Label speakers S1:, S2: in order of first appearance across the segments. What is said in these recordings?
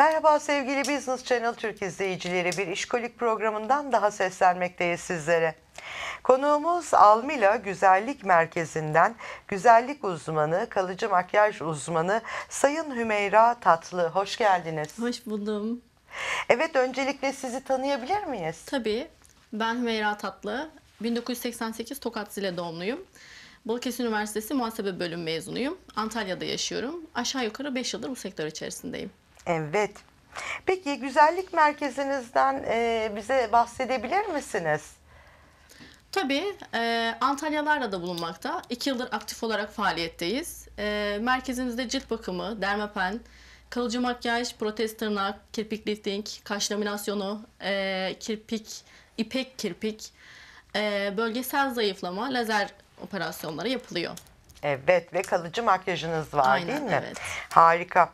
S1: Merhaba sevgili Business Channel Türk izleyicileri. Bir işkolik programından daha seslenmekteyiz sizlere. Konuğumuz Almila Güzellik Merkezi'nden güzellik uzmanı, kalıcı makyaj uzmanı Sayın
S2: Hümeyra Tatlı. Hoş geldiniz. Hoş buldum. Evet öncelikle sizi tanıyabilir miyiz? Tabii. Ben Hümeyra Tatlı. 1988 Tokat Zile doğumluyum. Balıkesir Üniversitesi Muhasebe Bölüm mezunuyum. Antalya'da yaşıyorum. Aşağı yukarı 5 yıldır bu sektör içerisindeyim. Evet. Peki güzellik merkezinizden e, bize bahsedebilir misiniz? Tabii e, Antalyalarla da bulunmakta. İki yıldır aktif olarak faaliyetteyiz. E, merkezimizde cilt bakımı, dermapen, kalıcı makyaj, protez tırnak, kirpik lifting, kaş laminasyonu, e, kirpik, ipek kirpik, e, bölgesel zayıflama, lazer operasyonları yapılıyor.
S1: Evet ve kalıcı makyajınız var Aynen, değil mi? Evet. Harika.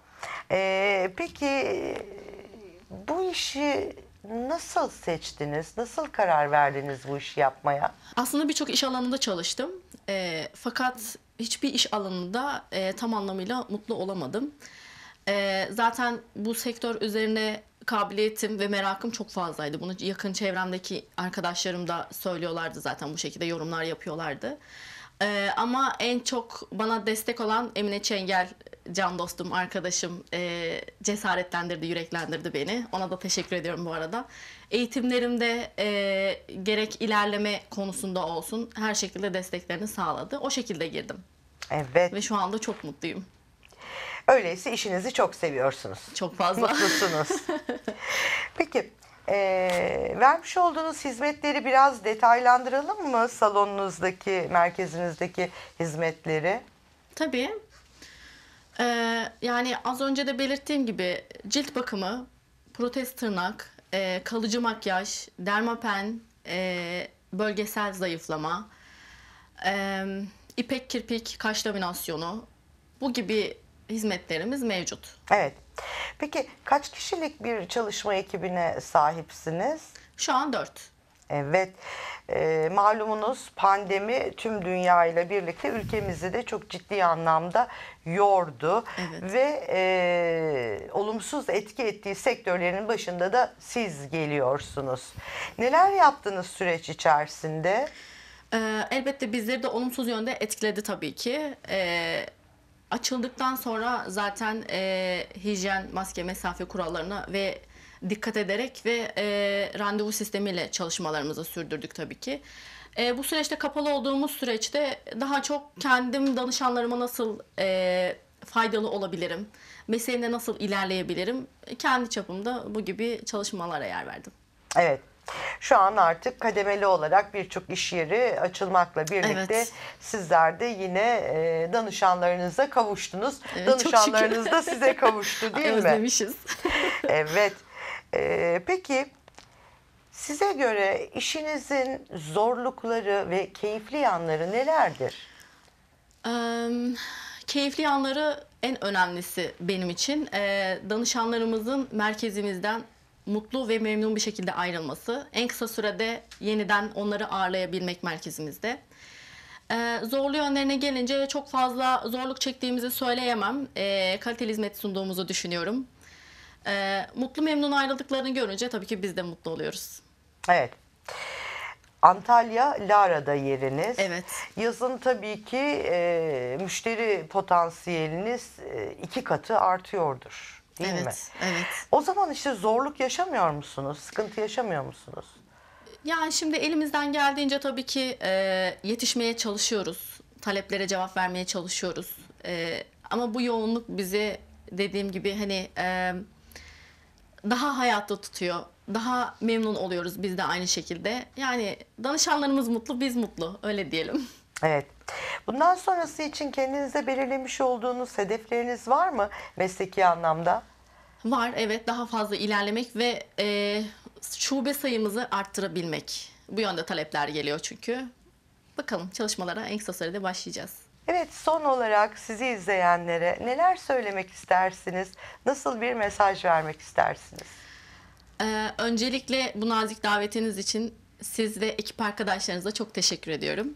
S1: Ee, peki bu işi nasıl seçtiniz? Nasıl karar verdiniz bu işi yapmaya?
S2: Aslında birçok iş alanında çalıştım. E, fakat hiçbir iş alanında e, tam anlamıyla mutlu olamadım. E, zaten bu sektör üzerine kabiliyetim ve merakım çok fazlaydı. Bunu yakın çevremdeki arkadaşlarım da söylüyorlardı zaten bu şekilde yorumlar yapıyorlardı. Ee, ama en çok bana destek olan Emine Çengel can dostum, arkadaşım e, cesaretlendirdi, yüreklendirdi beni. Ona da teşekkür ediyorum bu arada. Eğitimlerimde e, gerek ilerleme konusunda olsun her şekilde desteklerini sağladı. O şekilde girdim. Evet. Ve şu anda çok mutluyum. Öyleyse işinizi çok seviyorsunuz. Çok fazla. Mutlusunuz. Peki e,
S1: vermiş olduğunuz hizmetleri biraz detaylandıralım mı salonunuzdaki, merkezinizdeki hizmetleri?
S2: Tabii. Ee, yani az önce de belirttiğim gibi cilt bakımı, protez tırnak, e, kalıcı makyaj, dermapen, e, bölgesel zayıflama, e, ipek kirpik kaş laminasyonu bu gibi hizmetlerimiz mevcut. Evet. Peki kaç kişilik bir çalışma ekibine sahipsiniz?
S1: Şu an dört. Evet. E, malumunuz pandemi tüm dünya ile birlikte ülkemizi de çok ciddi anlamda yordu evet. ve e, olumsuz etki ettiği sektörlerin başında da siz geliyorsunuz.
S2: Neler yaptınız süreç içerisinde? E, elbette bizleri de olumsuz yönde etkiledi tabii ki. E, açıldıktan sonra zaten e, hijyen, maske, mesafe kurallarına ve dikkat ederek ve e, randevu sistemiyle çalışmalarımızı sürdürdük tabii ki. E, bu süreçte kapalı olduğumuz süreçte daha çok kendim danışanlarıma nasıl e, faydalı olabilirim, mesleğimde nasıl ilerleyebilirim kendi çapımda bu gibi çalışmalara yer verdim.
S1: Evet. Şu an artık kademeli olarak birçok iş yeri açılmakla birlikte evet. sizler de yine e, danışanlarınıza kavuştunuz. Evet, Danışanlarınız da size kavuştu değil mi? Özlemişiz. evet. Ee, peki size göre işinizin zorlukları ve keyifli yanları nelerdir?
S2: Eee, keyifli yanları en önemlisi benim için. Eee, danışanlarımızın merkezimizden mutlu ve memnun bir şekilde ayrılması. En kısa sürede yeniden onları ağırlayabilmek merkezimizde. Eee, zorlu yönlerine gelince çok fazla zorluk çektiğimizi söyleyemem. Eee kaliteli hizmet sunduğumuzu düşünüyorum. Ee, mutlu memnun ayrıldıklarını görünce tabii ki biz de mutlu oluyoruz. Evet. Antalya Lara'da yeriniz. Evet.
S1: Yazın tabii ki e, müşteri potansiyeliniz e, iki katı artıyordur. Değil evet, mi? Evet. O zaman işte zorluk yaşamıyor musunuz? Sıkıntı yaşamıyor musunuz?
S2: Yani şimdi elimizden geldiğince tabii ki e, yetişmeye çalışıyoruz. Taleplere cevap vermeye çalışıyoruz. E, ama bu yoğunluk bizi dediğim gibi hani e, daha hayatta tutuyor. Daha memnun oluyoruz biz de aynı şekilde. Yani danışanlarımız mutlu, biz mutlu. Öyle diyelim.
S1: Evet. Bundan sonrası için kendinize belirlemiş olduğunuz hedefleriniz var mı
S2: mesleki anlamda? Var evet daha fazla ilerlemek ve e, şube sayımızı arttırabilmek. Bu yönde talepler geliyor çünkü. Bakalım çalışmalara en kısa sürede başlayacağız.
S1: Evet son olarak sizi izleyenlere neler söylemek istersiniz?
S2: Nasıl bir mesaj vermek istersiniz? Ee, öncelikle bu nazik davetiniz için siz ve ekip arkadaşlarınıza çok teşekkür ediyorum.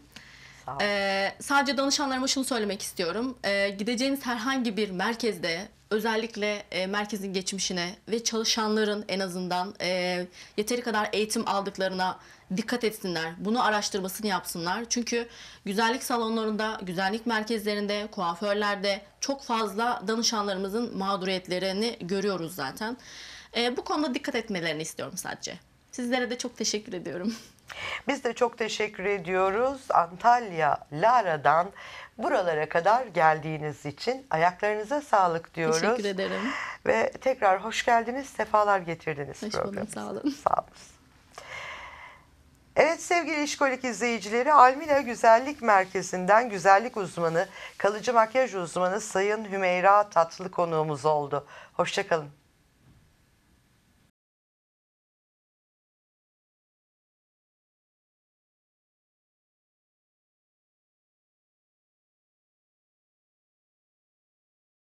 S2: Ee, sadece danışanlarıma şunu söylemek istiyorum. Ee, gideceğiniz herhangi bir merkezde özellikle e, merkezin geçmişine ve çalışanların en azından e, yeteri kadar eğitim aldıklarına dikkat etsinler. Bunu araştırmasını yapsınlar. Çünkü güzellik salonlarında, güzellik merkezlerinde, kuaförlerde çok fazla danışanlarımızın mağduriyetlerini görüyoruz zaten. E, bu konuda dikkat etmelerini istiyorum sadece. Sizlere de çok teşekkür ediyorum.
S1: Biz de çok teşekkür ediyoruz Antalya Lara'dan buralara kadar geldiğiniz için ayaklarınıza sağlık diyoruz. Teşekkür ederim. Ve tekrar hoş geldiniz, sefalar getirdiniz hoş bulduk. Sağ olun. Sağ olun. Evet sevgili işkolik izleyicileri Almina Güzellik Merkezi'nden güzellik uzmanı, kalıcı makyaj uzmanı Sayın Hümeyra Tatlı konuğumuz oldu. Hoşçakalın.